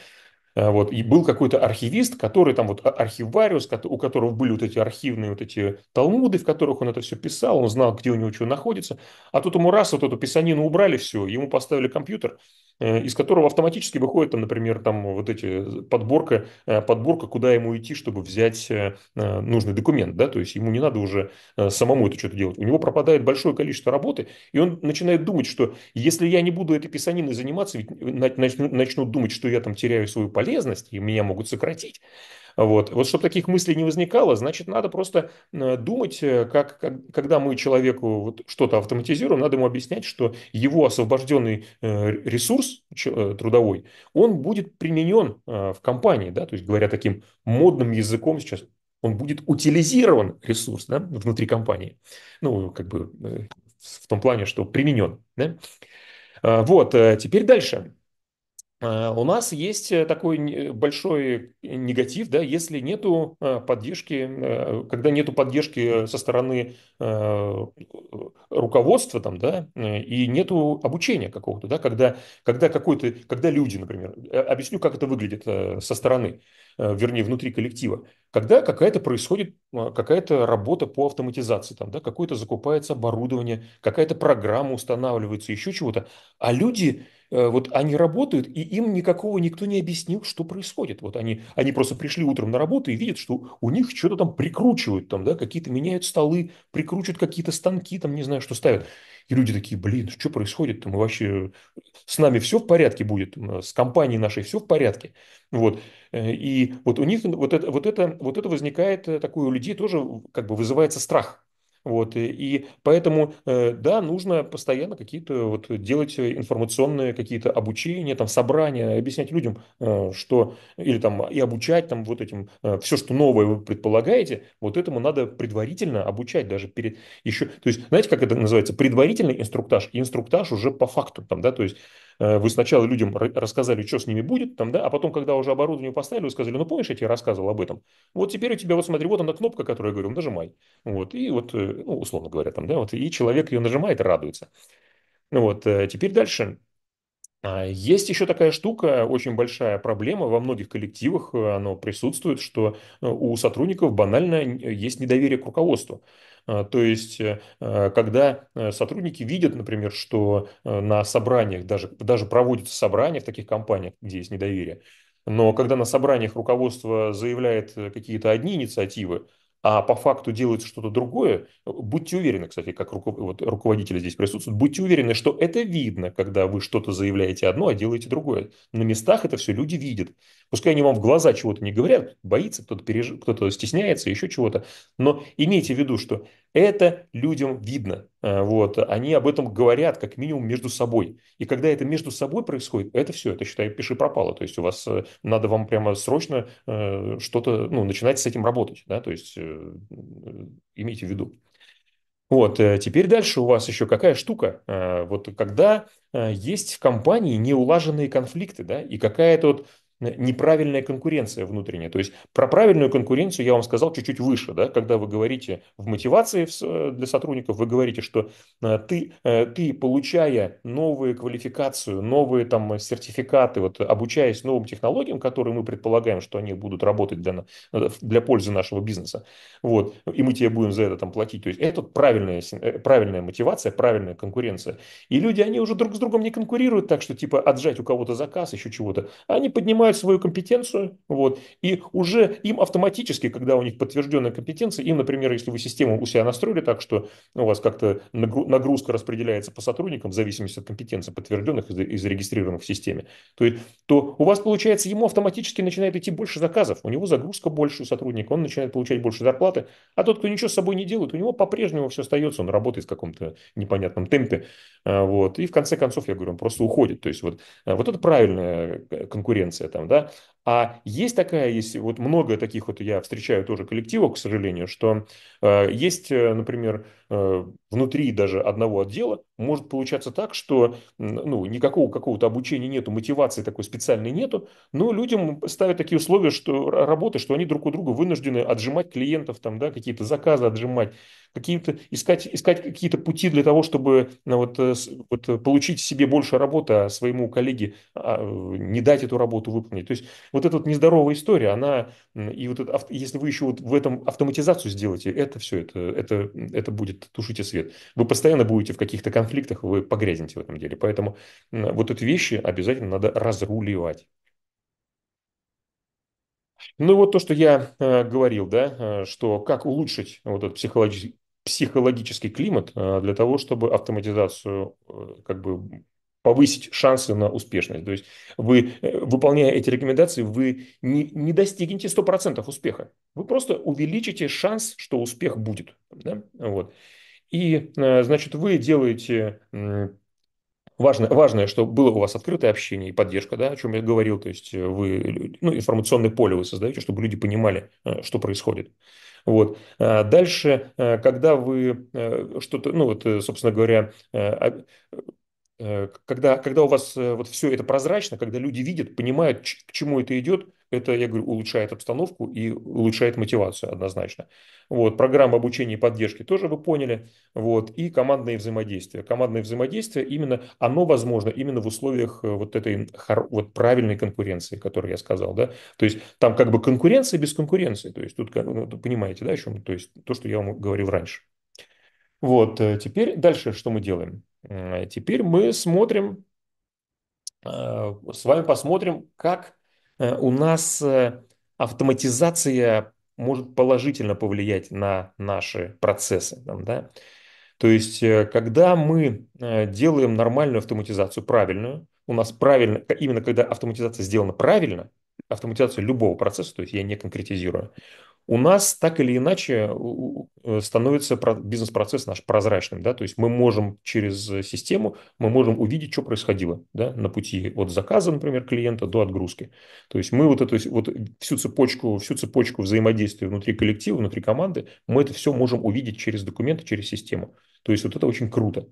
а, вот. И был какой-то архивист, который там вот а, архивариус, у которого были вот эти архивные вот эти талмуды, в которых он это все писал, он знал, где у него что находится. А тут ему раз вот эту писанину убрали все, ему поставили компьютер, э, из которого автоматически выходит, там, например, там вот эти э, подборка, э, подборка, куда ему идти, чтобы взять нужный документ, да, то есть ему не надо уже самому это что-то делать. У него пропадает большое количество работы, и он начинает думать, что если я не буду этой писаниной заниматься, ведь начнут думать, что я там теряю свою позицию, полезность, и меня могут сократить. Вот, вот чтобы таких мыслей не возникало, значит, надо просто э, думать, э, как, как когда мы человеку вот что-то автоматизируем, надо ему объяснять, что его освобожденный э, ресурс трудовой, он будет применен в компании, да, то есть говоря таким модным языком сейчас, он будет утилизирован ресурс да, внутри компании. Ну, как бы в том плане, что применен. Да? А, вот, теперь дальше. А, у нас есть э, такой большой негатив, да, если нету э, поддержки, э, когда нету поддержки со стороны руководства там, да, и нету обучения какого-то, да, когда, когда какой-то, когда люди, например, объясню, как это выглядит со стороны, вернее, внутри коллектива, когда какая-то происходит какая-то работа по автоматизации, там, да, какое-то закупается оборудование, какая-то программа устанавливается, еще чего-то, а люди Э, вот они работают, и им никакого никто не объяснил, что происходит. Вот они, они просто пришли утром на работу и видят, что у них что-то там прикручивают, там, да, какие-то меняют столы, прикручивают какие-то станки, там, не знаю, что ставят. И люди такие, блин, что происходит? Там вообще с нами все в порядке будет, э, с компанией нашей все в порядке. Вот. Э, и вот у них вот это, вот это, вот это возникает такое у людей тоже как бы вызывается страх. Вот, э, и, поэтому, э, да, нужно постоянно какие-то вот делать э, информационные какие-то обучения, там, собрания, объяснять людям, что, или там, и обучать там вот этим, все, что новое вы предполагаете, вот этому надо предварительно обучать даже перед еще, то есть, знаете, как это называется, предварительный инструктаж и инструктаж уже по факту, там, да, то есть, вы сначала людям рассказали, что с ними будет, там, да, а потом, когда уже оборудование поставили, вы сказали, ну, помнишь, я тебе рассказывал об этом. Вот теперь у тебя, вот смотри, вот она кнопка, которую я говорю нажимай. Вот, и вот ну, условно говоря, там, да, вот, и человек ее нажимает и радуется. Ну вот, э, теперь дальше. А, есть еще такая штука, очень большая проблема во многих коллективах, э, оно присутствует, что э, у сотрудников банально есть недоверие к руководству. А, то есть, когда сотрудники видят, например, что на собраниях, даже, даже проводятся собрания в таких компаниях, где есть недоверие, но когда на собраниях руководство заявляет какие-то одни инициативы, а по факту делается что-то другое, будьте уверены, кстати, как руку, вот, руководители здесь присутствуют, будьте уверены, что это видно, когда вы что-то заявляете одно, а делаете другое. На местах это все люди видят. Пускай они вам в глаза чего-то не говорят, боится, кто-то переж... кто то стесняется, еще чего-то. Но имейте в виду, что это людям видно. Э, вот. Они об этом говорят как минимум между собой. И когда это между собой происходит, это все, это, считай, пиши пропало. То есть у вас э, надо вам прямо срочно э, что-то, ну, начинать с этим работать. Да? То есть имейте в виду. Вот, теперь дальше у вас еще какая штука? Вот когда есть в компании неулаженные конфликты, да, и какая-то вот неправильная конкуренция внутренняя. То есть про правильную конкуренцию я вам сказал чуть-чуть выше, да, когда вы говорите в мотивации э, для сотрудников, вы говорите, что э, ты, э, ты получая новую квалификацию, новые там сертификаты, вот обучаясь новым технологиям, которые мы предполагаем, что они будут работать для, для пользы нашего бизнеса, вот, и мы тебе будем за это там платить. То есть это правильная, правильная мотивация, правильная конкуренция. И люди, они уже друг с другом не конкурируют так, что типа отжать у кого-то заказ, еще чего-то. Они поднимают развивают свою компетенцию, вот, и уже им автоматически, когда у них подтвержденная компетенция, им, например, если вы систему у себя настроили так, что у вас как-то нагрузка распределяется по сотрудникам в зависимости от компетенции подтвержденных и зарегистрированных в системе, то, то у вас, получается, ему автоматически начинает идти больше заказов, у него загрузка больше у сотрудника, он начинает получать больше зарплаты, а тот, кто ничего с собой не делает, у него по-прежнему все остается, он работает в каком-то непонятном темпе, э, вот, и в конце концов, я говорю, он просто уходит, то есть вот, э, вот это правильная э, конкуренция, там, там, да, а есть такая, есть вот много таких вот я встречаю тоже коллективов, к сожалению, что э, есть, э, например, э, внутри даже одного отдела может получаться так, что ну никакого какого-то обучения нету, мотивации такой специальной нету, но людям ставят такие условия, что работы, что они друг у друга вынуждены отжимать клиентов там, да, какие-то заказы отжимать, какие-то искать искать какие-то пути для того, чтобы ну, вот, э, вот э, получить себе больше работы, а своему коллеге а, не дать эту работу выполнить. То есть вот эта вот нездоровая история, она, и вот это, если вы еще вот в этом автоматизацию сделаете, это все, это, это, это будет, тушите свет. Вы постоянно будете в каких-то конфликтах, вы погрязнете в этом деле. Поэтому вот эти вещи обязательно надо разруливать. Ну вот то, что я э, говорил, да, э, что как улучшить вот этот психологический, психологический климат э, для того, чтобы автоматизацию э, как бы повысить шансы на успешность. То есть вы, э, выполняя эти рекомендации, вы не, не достигнете 100% успеха. Вы просто увеличите шанс, что успех будет. Да? Вот. И, э, значит, вы делаете важное, важное, что было у вас открытое общение и поддержка, да, о чем я говорил, то есть э, вы ну, информационное поле вы создаете, чтобы люди понимали, что происходит. Вот. А дальше, когда вы что-то, ну вот, собственно говоря, а, Э, когда, когда у вас э, вот все это прозрачно, когда люди видят, понимают, к чему это идет, это, я говорю, улучшает обстановку и улучшает мотивацию однозначно. Вот, программа обучения и поддержки тоже вы поняли. Вот, и командное взаимодействие. Командное взаимодействие, именно оно возможно именно в условиях э, вот этой вот правильной конкуренции, которую я сказал. Да? То есть там как бы конкуренция без конкуренции. То есть тут, ну, понимаете, да, о чем? То есть то, что я вам говорил раньше. Вот, теперь дальше что мы делаем? Э, теперь мы смотрим, э, с вами посмотрим, как э, у нас автоматизация может положительно повлиять на наши процессы. да? То есть, когда мы делаем нормальную автоматизацию, правильную, у нас правильно, именно когда автоматизация сделана правильно, автоматизацию любого процесса, то есть я не конкретизирую, у нас так или иначе э, становится бизнес-процесс наш прозрачным, да, то есть мы можем через систему, мы можем увидеть, что происходило, да, на пути от заказа, например, клиента до отгрузки. То есть мы вот эту вот всю цепочку, всю цепочку взаимодействия внутри коллектива, внутри команды, мы это все можем увидеть через документы, через систему. То есть вот это очень круто.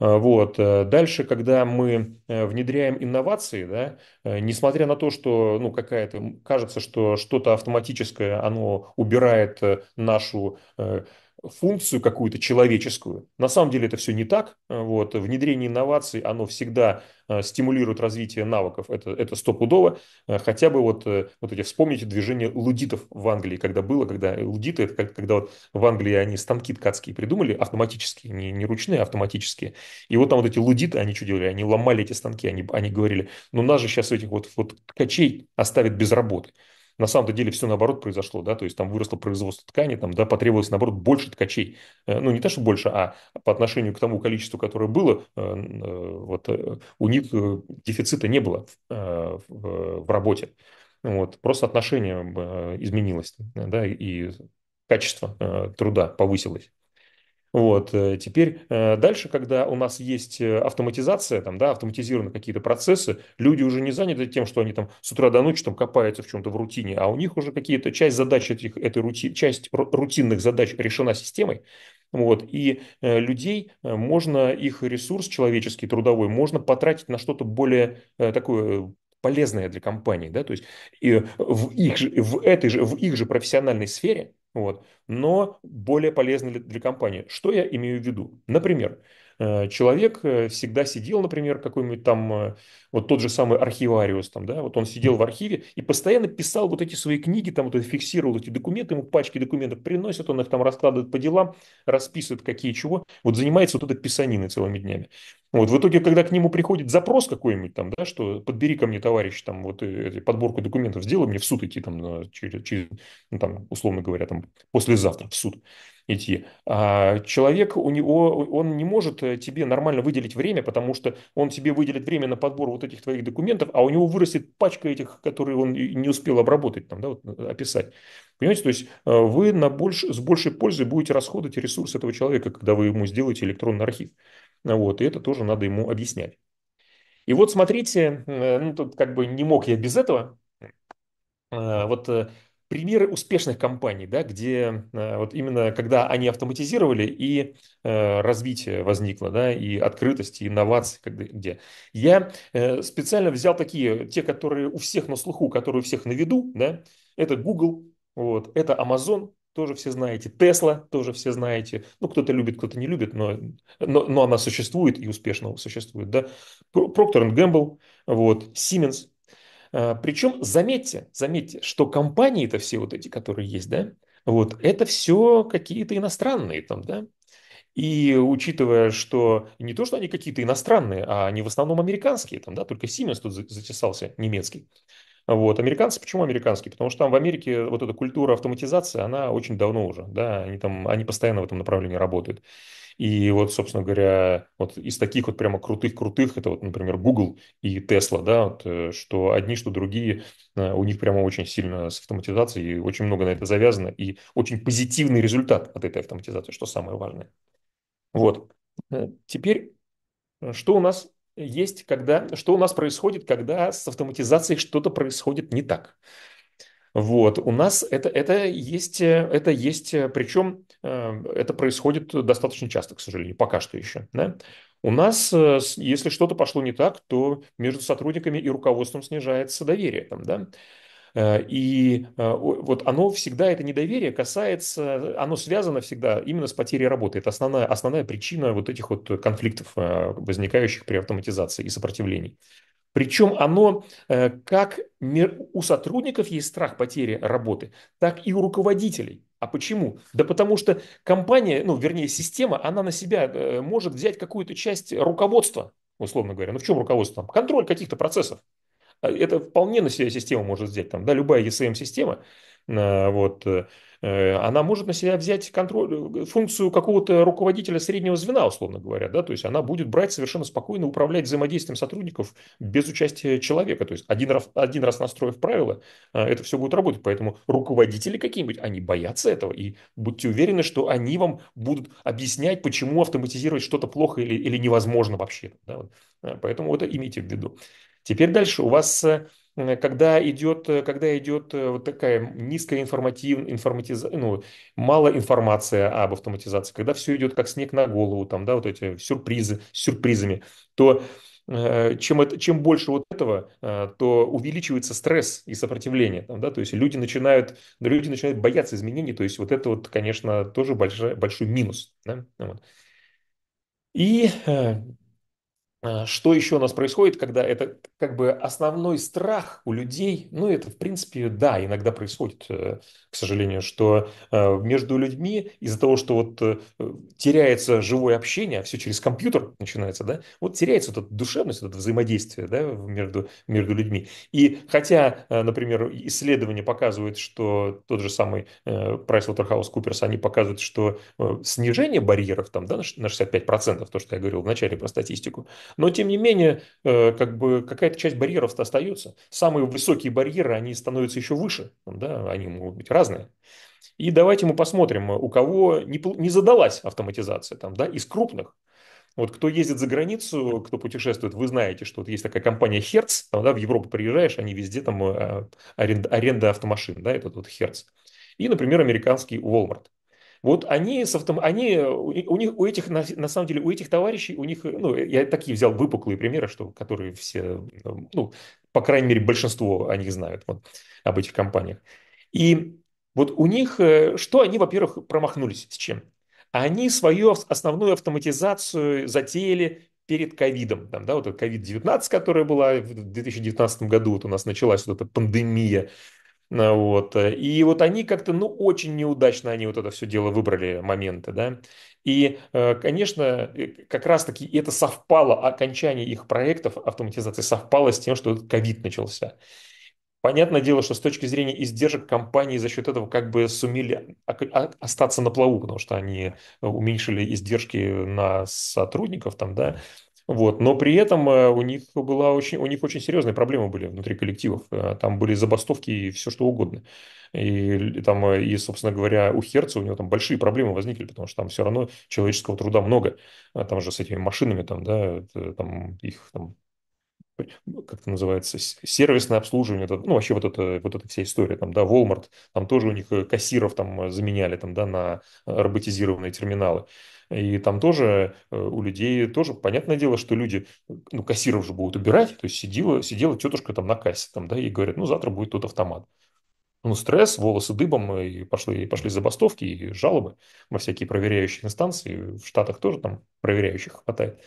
Э, вот. Э, дальше, когда мы э, внедряем инновации, да, несмотря на то, что ну, какая-то кажется, что что-то автоматическое, оно убирает нашу функцию какую-то человеческую. На самом деле это все не так. Вот. Внедрение инноваций, оно всегда э, стимулирует развитие навыков. Это, это стопудово. Э, хотя бы вот, э, вот эти, вспомните движение лудитов в Англии, когда было, когда лудиты, это как, когда вот в Англии они станки ткацкие придумали, автоматические, не, не ручные, а автоматические. И вот там вот эти лудиты, они что делали? Они ломали эти станки, они, они говорили, ну нас же сейчас этих вот, вот ткачей оставят без работы на самом-то деле все наоборот произошло, да, то есть там выросло производство ткани, там, да, потребовалось, наоборот, больше ткачей. Э, ну, не то, что больше, а по отношению к тому количеству, которое было, э, э, вот у них дефицита не было в, работе. Вот, просто отношение изменилось, да, и качество труда повысилось. Вот, э, теперь э, дальше, когда у нас есть э, автоматизация, там, да, автоматизированы какие-то процессы, люди уже не заняты тем, что они там с утра до ночи там копаются в чем-то в рутине, а у них уже какие-то часть задач этих, этой рути, часть рутинных задач решена системой, вот, и людей можно, их ресурс человеческий, трудовой, можно потратить на что-то более такое полезное для компании, да, то есть и в, их же, в, этой же, в их же профессиональной сфере, вот, но более полезное для, для компании. Что я имею в виду? Например, Э, человек э, всегда сидел, например, какой-нибудь там, э, вот тот же самый архивариус, там, да, вот он сидел в архиве и постоянно писал вот эти свои книги, там вот фиксировал эти документы, ему пачки документов приносят, он их там раскладывает по делам, расписывает какие чего, вот занимается вот этой писаниной целыми днями. Вот, в итоге, когда к нему приходит запрос какой-нибудь там, да, что подбери ко мне, товарищ, там, вот подборку документов сделай мне в суд идти там, через, через ну, там, условно говоря, там, послезавтра в суд идти. А человек, у него, он не может э, тебе нормально выделить время, потому что он тебе выделит время на подбор вот этих твоих документов, а у него вырастет пачка этих, которые он не успел обработать, там, да, вот, э, описать. Понимаете, то есть э, вы на больш, с большей пользой будете расходовать ресурс этого человека, когда вы ему сделаете электронный архив. Вот, и это тоже надо ему объяснять. И вот смотрите, ну тут как бы не мог я без этого. Вот примеры успешных компаний, да, где э, вот именно когда они автоматизировали и э, развитие возникло, да, и открытость, и инновации, где. Я э, специально взял такие, те, которые у всех на слуху, которые у всех на виду, да, это Google, вот, это Amazon, тоже все знаете, Tesla тоже все знаете, ну, кто-то любит, кто-то не любит, но, но, но она существует и успешно существует, да, Procter Gamble, вот, Siemens, а, Причем заметьте, заметьте, что компании-то все вот эти, которые есть, да, вот это все какие-то иностранные там, да. И учитывая, что не то, что они какие-то иностранные, а они в основном американские, там, да, только Siemens тут затесался немецкий. Вот. Американцы, почему американские? Потому что там в Америке вот эта культура автоматизации, она очень давно уже, да, они там, они постоянно в этом направлении работают. И вот, собственно говоря, вот из таких вот прямо крутых-крутых, это вот, например, Google и Tesla, да, вот, э, что одни, что другие, э, у них прямо очень сильно с автоматизацией, очень много на это завязано, и очень позитивный результат от этой автоматизации, что самое важное. Вот. Э, теперь, что у нас есть, когда, что у нас происходит, когда с автоматизацией что-то происходит не так. Вот, у нас это, это есть, э, это есть, э, причем э, это происходит достаточно часто, к сожалению, пока что еще. Да? У нас, если что-то пошло не так, то между сотрудниками и руководством снижается доверие. Там, да? И вот оно всегда, это недоверие касается, оно связано всегда именно с потерей работы. Это основная, основная причина вот этих вот конфликтов, возникающих при автоматизации и сопротивлений. Причем оно э, как у сотрудников есть страх потери работы, так и у руководителей. А почему? Да потому что компания, ну, вернее, система, она на себя э, может взять какую-то часть руководства, условно говоря. Ну, в чем руководство? Там контроль каких-то процессов. Э, это вполне на себя система может взять. Там, да, любая ECM-система, вот, Э, она может на себя взять контроль, э, функцию какого-то руководителя среднего звена, условно говоря, да, то есть она будет брать совершенно спокойно, управлять взаимодействием сотрудников без участия человека, то есть один раз, один раз настроив правила, э, это все будет работать, поэтому руководители какие-нибудь, они боятся этого, и будьте уверены, что они вам будут объяснять, почему автоматизировать что-то плохо или, или невозможно вообще, да, поэтому это имейте в виду. Теперь дальше у вас Э, когда идет, э, когда идет э, вот такая низкая информатив, информатиза, ну, мало информация об автоматизации, когда все идет как снег на голову, там, да, вот эти сюрпризы, сюрпризами, то чем, это, чем больше вот этого, то увеличивается стресс и сопротивление. да? То есть люди начинают, люди начинают бояться изменений. То есть вот это вот, конечно, тоже большой, большой минус. Да? Вот. И Э, что еще у нас происходит, когда это как бы основной страх у людей, ну это в принципе, да, иногда происходит, э, к сожалению, что э, между людьми из-за того, что вот теряется живое общение, а все через компьютер начинается, да, вот теряется вот эта душевность, вот это взаимодействие, да, между, между людьми. И хотя, например, исследования показывают, что тот же самый PricewaterhouseCoopers, они показывают, что снижение барьеров там, да, на 65%, то, что я говорил в начале про статистику, но, тем не менее, э, как бы какая-то часть барьеров-то остается. Самые высокие барьеры, они становятся еще выше, да, они могут быть разные. И давайте мы посмотрим, э, у кого не, не задалась автоматизация, там, да, из крупных. Вот кто ездит за границу, кто путешествует, вы знаете, что вот есть такая компания Херц, там, да, в Европу приезжаешь, они везде там э, аренда, аренда автомашин, да, этот вот Херц. И, например, американский Walmart. Вот они, с автом... они э, у них, у этих, на, самом деле, у этих товарищей, у них, ну, я такие взял выпуклые примеры, что, которые все, ну, по крайней мере, большинство о них знают, вот, об этих компаниях. И вот у них, э, что они, во-первых, промахнулись с чем? Они свою основную автоматизацию затеяли перед ковидом, там, да, вот этот ковид-19, которая была в 2019 году, вот у нас началась вот эта пандемия, Э, вот. Э, и вот они как-то, ну, очень неудачно они вот это все дело выбрали, моменты, да. И, э, конечно, как раз-таки это совпало, окончание их проектов автоматизации совпало с тем, что ковид начался. Понятное дело, что с точки зрения издержек компании за счет этого как бы сумели остаться на плаву, потому что они уменьшили издержки на сотрудников там, да, вот. Но при этом э, у них, была очень, у них очень серьезные проблемы были внутри коллективов. Э, там были забастовки и все что угодно. И, там, э, и, собственно говоря, у Херца у него там большие проблемы возникли, потому что там все равно человеческого труда много. Там же с этими машинами, там, да, там, их там, ну, как это называется, сервисное обслуживание, ну, вообще вот эта, вот эта вся история, там, да, Walmart, там тоже у них э, кассиров там э, заменяли, там, да, на э, роботизированные терминалы. И там тоже у людей тоже, понятное дело, что люди, ну, кассиров же будут убирать, то есть сидела, сидела тетушка там на кассе, там, да, и говорят, ну, завтра будет тот автомат. Ну, стресс, волосы дыбом, и пошли, пошли забастовки и жалобы во всякие проверяющие инстанции. В Штатах тоже там проверяющих хватает.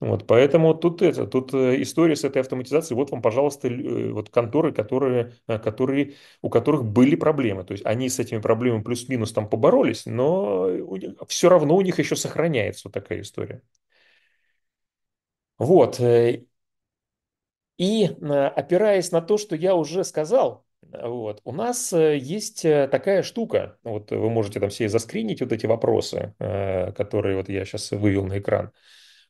Вот, поэтому тут это, тут э, история с этой автоматизацией, вот вам, пожалуйста, э, вот конторы, которые, э, которые, у которых были проблемы, то есть они с этими проблемами плюс-минус там поборолись, но у них, все равно у них еще сохраняется вот такая история. Вот, и опираясь на то, что я уже сказал, вот. У нас есть такая штука, вот вы можете там все заскринить вот эти вопросы, которые вот я сейчас вывел на экран.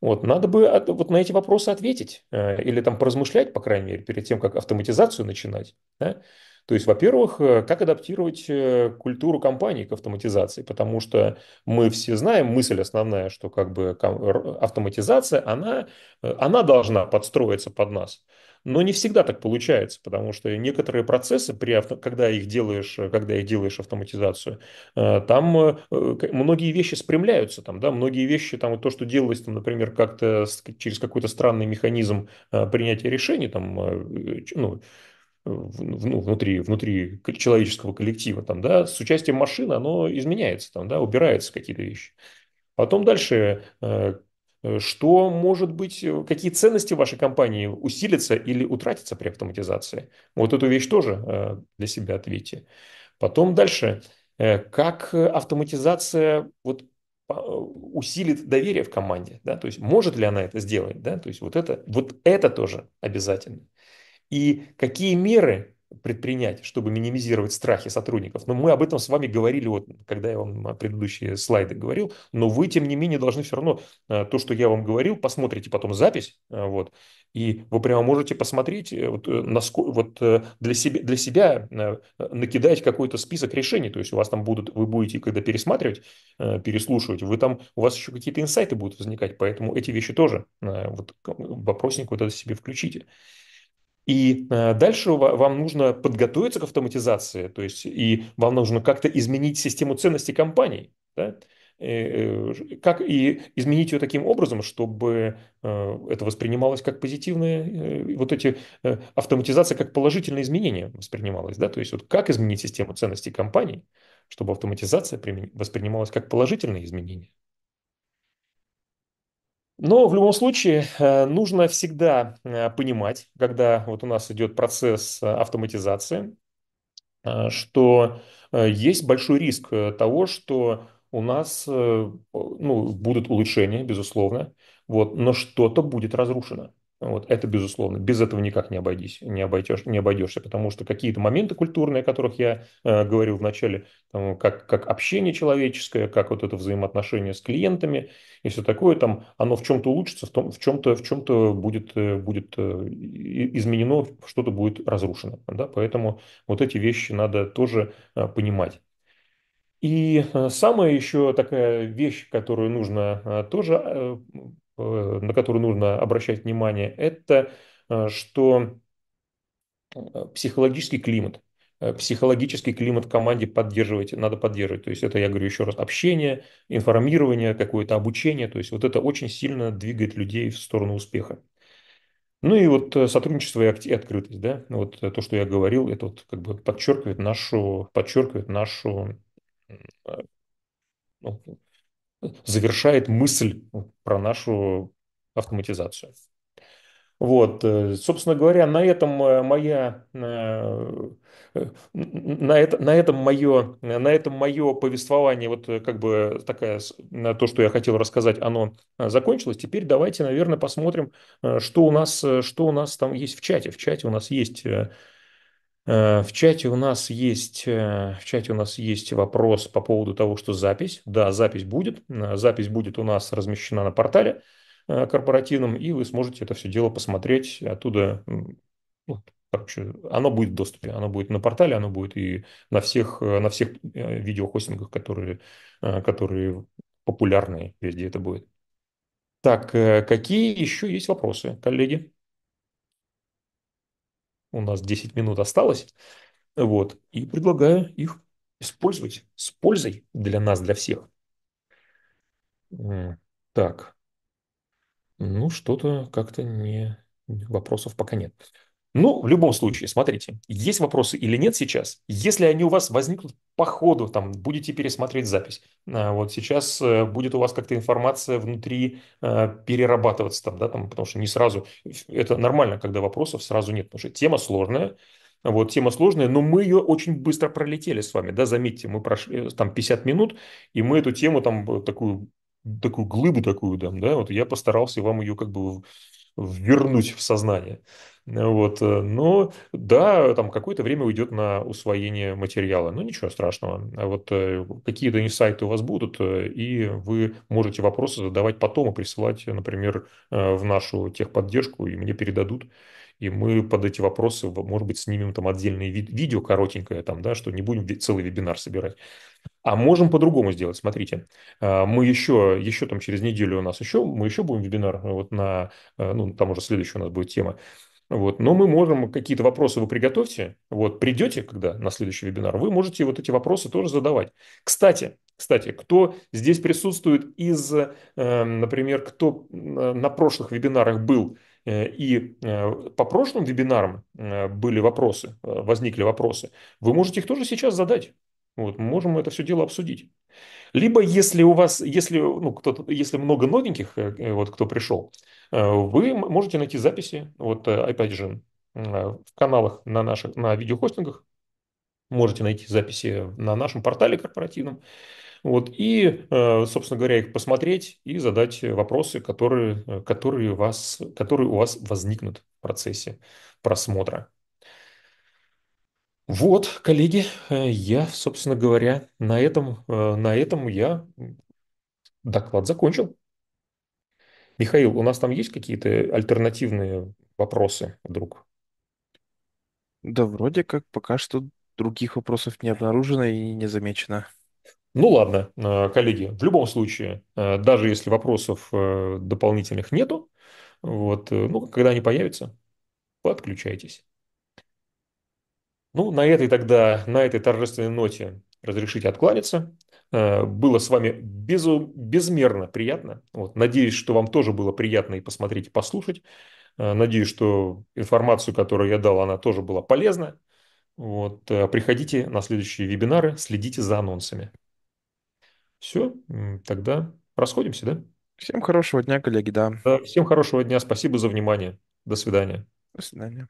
Вот, надо бы от, вот на эти вопросы ответить э, или там поразмышлять, по крайней мере, перед тем, как автоматизацию начинать. Да? То есть, во-первых, э, как адаптировать э, культуру компании к автоматизации, потому что мы все знаем, мысль основная, что как бы автоматизация, она, э, она должна подстроиться под нас. Но не всегда так получается, потому что некоторые процессы, при авто, когда, их делаешь, э, когда их делаешь автоматизацию, э, там э, многие вещи спрямляются, там, да, многие вещи, там, то, что делалось, там, например, как-то через какой-то странный механизм принятия решений, там, ну, ну, внутри, внутри человеческого коллектива, там, да, с участием машины оно изменяется, там, да, убираются какие-то вещи. Потом дальше Э, что может быть, э, какие ценности вашей компании усилятся или утратятся при автоматизации. Вот эту вещь тоже э, для себя ответьте. Потом дальше, как автоматизация вот а, усилит доверие в команде, да, то есть может ли она это сделать, да, то есть вот это, вот это тоже обязательно. И какие меры предпринять, чтобы минимизировать страхи сотрудников. Но мы об этом с вами говорили, вот, когда я вам предыдущие слайды говорил, но вы, тем не менее, должны все равно э, то, что я вам говорил, посмотрите потом запись, э, вот, и вы прямо можете посмотреть, э, вот, насколько, вот для, себе для себя накидать какой-то список решений, то есть у вас там будут, вы будете, когда пересматривать, переслушивать, вы там, у вас еще какие-то инсайты будут возникать, поэтому эти вещи тоже, вот, вопросник вот это себе включите. И э, дальше вам нужно подготовиться к автоматизации, то есть и вам нужно как-то изменить систему ценностей компаний, да? Э, э, как и изменить ее таким образом, чтобы это воспринималось как позитивное, вот эти автоматизация как положительное изменение воспринималась, да, то есть вот как изменить систему ценностей компаний, чтобы автоматизация воспринималась как положительное изменение. Но в любом случае э, нужно всегда э, понимать, когда вот у нас идет процесс э, автоматизации, что есть большой риск того, что у нас ну, будут улучшения, безусловно, вот, но что-то будет разрушено. Вот, это безусловно. Без этого никак не обойдись, не, обойдешь, не обойдешься, потому что какие-то моменты культурные, о которых я э, говорил в начале, там, как, как общение человеческое, как вот это взаимоотношение с клиентами и все такое, там, оно в чем-то улучшится, в, том, в чем-то в чем то будет, э, будет э, изменено, что-то будет разрушено. Да? Поэтому вот эти вещи надо тоже э, понимать. И э, самая еще такая вещь, которую нужно тоже Э, на которую нужно обращать внимание, это э, что э, психологический климат, психологический климат в команде поддерживать, надо поддерживать. То есть это, я говорю еще раз, общение, информирование, какое-то обучение. То есть вот это очень сильно двигает людей в сторону успеха. Ну и вот сотрудничество и открытость, да, ну вот то, что я говорил, это вот как бы подчеркивает нашу, подчеркивает нашу ну, завершает мысль про нашу автоматизацию. Вот, э, собственно говоря, на этом э, моя, э, на, это, на этом мое, на этом мое повествование, вот как бы такая, то, что я хотел рассказать, оно закончилось. Теперь давайте, наверное, посмотрим, что у нас, что у нас там есть в чате. В чате у нас есть Э, в чате у нас есть, э, в чате у нас есть вопрос по поводу того, что запись. Да, запись будет. Э, запись будет у нас размещена на портале корпоративном, и вы сможете это все дело посмотреть оттуда. короче, оно будет в доступе, оно будет на портале, оно будет и на всех, на всех видеохостингах, которые, которые популярны везде это будет. Так, какие еще есть вопросы, коллеги? у нас 10 минут осталось, вот, и предлагаю их использовать с пользой для нас, для всех. Так, ну что-то как-то не... Вопросов пока нет. Ну, в любом случае, смотрите, есть вопросы или нет сейчас. Если они у вас возникнут по ходу, там, будете пересматривать запись. А, вот сейчас э, будет у вас как-то информация внутри э, перерабатываться там, да, там, потому что не сразу. Это нормально, когда вопросов сразу нет, потому что тема сложная. Вот, тема сложная, но мы ее очень быстро пролетели с вами, да, заметьте, мы прошли э, там 50 минут, и мы эту тему там такую, такую глыбу такую, там, да, вот я постарался вам ее как бы вернуть в сознание. Вот. Э, но ну да, там какое-то время уйдет на усвоение материала, но ничего страшного. А вот э, какие-то инсайты у вас будут, э, и вы можете вопросы задавать потом и присылать, например, в нашу техподдержку, и мне передадут и мы под эти вопросы, может быть, снимем там отдельное ви- видео коротенькое, там, да, что не будем целый вебинар собирать. А можем по-другому сделать. Смотрите, мы еще, еще там через неделю у нас еще, мы еще будем вебинар вот на, ну, там уже следующая у нас будет тема. Вот. Но мы можем какие-то вопросы вы приготовьте. Вот придете, когда на следующий вебинар, вы можете вот эти вопросы тоже задавать. Кстати, кстати, кто здесь присутствует из, э, например, кто на прошлых вебинарах был э, и э, по прошлым вебинарам были вопросы, возникли вопросы, вы можете их тоже сейчас задать. Вот, мы можем это все дело обсудить. Либо если у вас, если, ну, кто если много новеньких, вот кто пришел, Э, вы можете найти записи, вот э, опять же, э, в каналах на наших, на видеохостингах, можете найти записи на нашем портале корпоративном. Вот, и, собственно говоря, их посмотреть и задать вопросы, которые, которые, вас, которые у вас возникнут в процессе просмотра. Вот, коллеги, я, собственно говоря, на этом, на этом я доклад закончил. Михаил, у нас там есть какие-то альтернативные вопросы вдруг? Да вроде как пока что других вопросов не обнаружено и не замечено. Ну ладно, э, коллеги, в любом случае, э, даже если вопросов э, дополнительных нету, вот, ну, когда они появятся, подключайтесь. Ну, на этой тогда, на этой торжественной ноте разрешите откланяться. Э, было с вами безу, безмерно приятно. Вот. Надеюсь, что вам тоже было приятно и посмотреть, и послушать. Э, надеюсь, что информацию, которую я дал, она тоже была полезна. Вот. Э, приходите на следующие вебинары, следите за анонсами. Все, тогда расходимся, да? Всем хорошего дня, коллеги, да. да всем хорошего дня, спасибо за внимание. До свидания. До свидания.